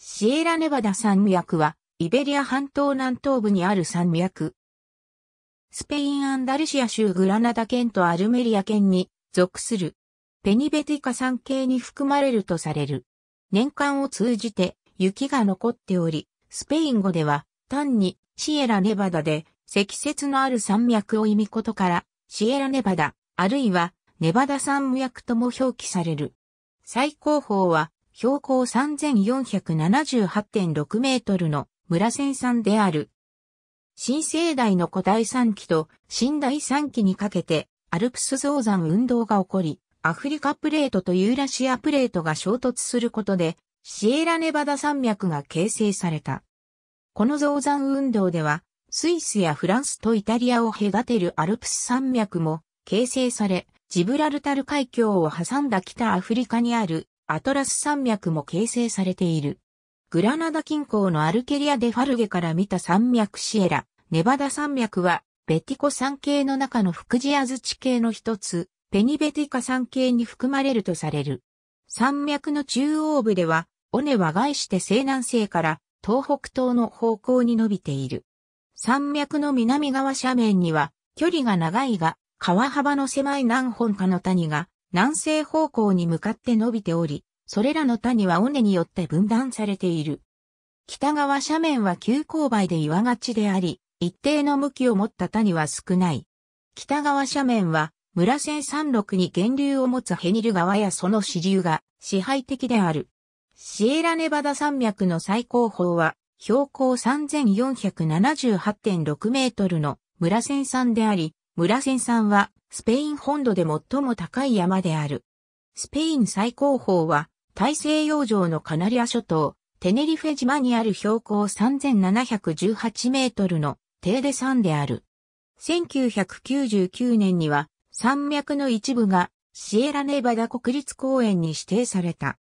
シエラネバダ山脈は、イベリア半島南東部にある山脈。スペイン・アンダルシア州グラナダ県とアルメリア県に属する。ペニベティカ山系に含まれるとされる。年間を通じて雪が残っており、スペイン語では単にシエラネバダで積雪のある山脈を意味ことから、シエラネバダ、あるいはネバダ山脈とも表記される。最高峰は標高3478.6メートルの村仙山である。新生代の古代山期と新代山期にかけてアルプス増山運動が起こり、アフリカプレートとユーラシアプレートが衝突することで、シエラネバダ山脈が形成された。この増山運動では、スイスやフランスとイタリアを隔てるアルプス山脈も形成され、ジブラルタル海峡を挟んだ北アフリカにあるアトラス山脈も形成されている。グラナダ近郊のアルケリアデファルゲから見た山脈シエラ、ネバダ山脈は、ベティコ山系の中のフクジアズ地系の一つ、ペニベティカ山系に含まれるとされる。山脈の中央部では、尾根は外して西南西から東北東の方向に伸びている。山脈の南側斜面には、距離が長いが、川幅の狭い南本下の谷が南西方向に向かって伸びており、それらの谷は尾根によって分断されている。北側斜面は急勾配で岩がちであり、一定の向きを持った谷は少ない。北側斜面は、村線山麓に源流を持つヘニル川やその支流が支配的である。シエラネバダ山脈の最高峰は、標高3478.6メートルの村線山であり、村線山はスペイン本土で最も高い山である。スペイン最高峰は、大西洋上のカナリア諸島、テネリフェ島にある標高3718メートルのテーデ山である。1999年には山脈の一部がシエラネバダ国立公園に指定された。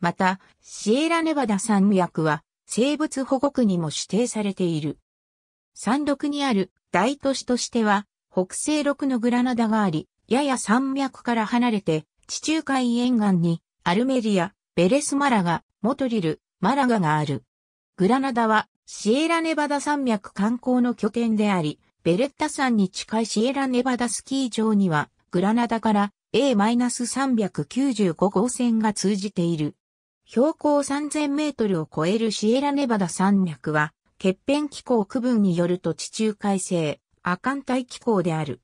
また、シエラネバダ山脈は生物保護区にも指定されている。山麓にある大都市としては北西6のグラナダがあり、やや山脈から離れて、地中海沿岸に、アルメリア、ベレスマラガ、モトリル、マラガがある。グラナダは、シエラネバダ山脈観光の拠点であり、ベレッタ山に近いシエラネバダスキー場には、グラナダから A-395 号線が通じている。標高3000メートルを超えるシエラネバダ山脈は、欠片気候区分によると地中海性、亜寒帯気候である。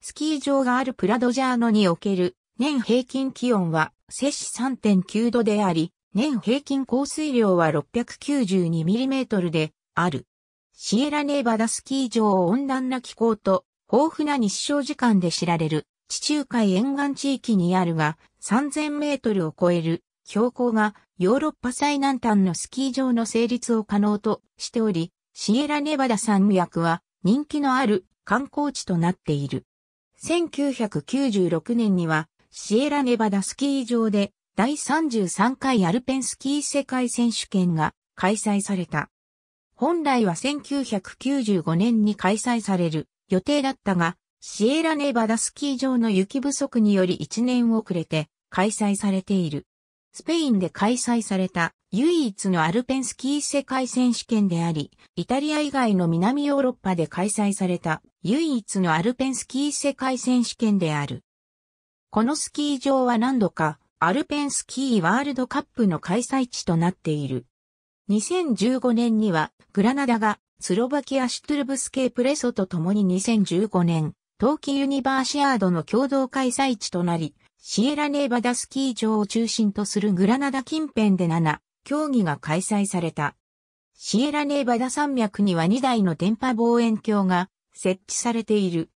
スキー場があるプラドジャーノにおける年平均気温は摂氏3.9度であり、年平均降水量は 692mm である。シエラネーバダスキー場温暖な気候と豊富な日照時間で知られる地中海沿岸地域にあるが3000メートルを超える標高がヨーロッパ最南端のスキー場の成立を可能としており、シエラネバダ山脈は人気のある観光地となっている。1996年にはシエラネバダスキー場で第33回アルペンスキー世界選手権が開催された。本来は1995年に開催される予定だったが、シエラネバダスキー場の雪不足により1年遅れて開催されている。スペインで開催された唯一のアルペンスキー世界選手権であり、イタリア以外の南ヨーロッパで開催された唯一のアルペンスキー世界選手権である。このスキー場は何度かアルペンスキーワールドカップの開催地となっている。2015年にはグラナダがスロバキアシュトゥルブスケープレソと共に2015年冬季ユニバーシアードの共同開催地となり、シエラネーバダスキー場を中心とするグラナダ近辺で7、競技が開催された。シエラネーバダ山脈には2台の電波望遠鏡が設置されている。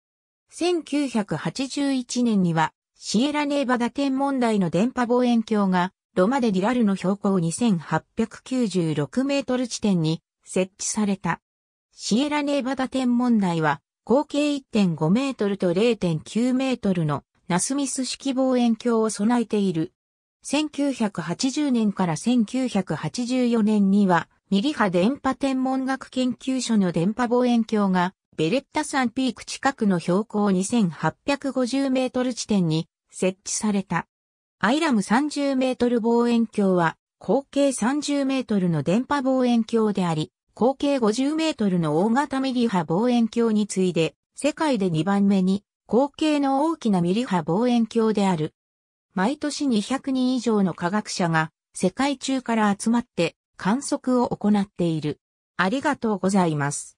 1981年には、シエラネーバダ天文台の電波望遠鏡が、ロマデ・ディラルの標高2896メートル地点に設置された。シエラネーバダ天文台は、合計1.5メートルと0.9メートルのナスミス式望遠鏡を備えている。1980年から1984年には、ミリ波電波天文学研究所の電波望遠鏡が、ベレッタ山ピーク近くの標高2850メートル地点に設置された。アイラム30メートル望遠鏡は、口径30メートルの電波望遠鏡であり、口径50メートルの大型ミリ波望遠鏡に次いで、世界で2番目に口径の大きなミリ波望遠鏡である。毎年200人以上の科学者が世界中から集まって観測を行っている。ありがとうございます。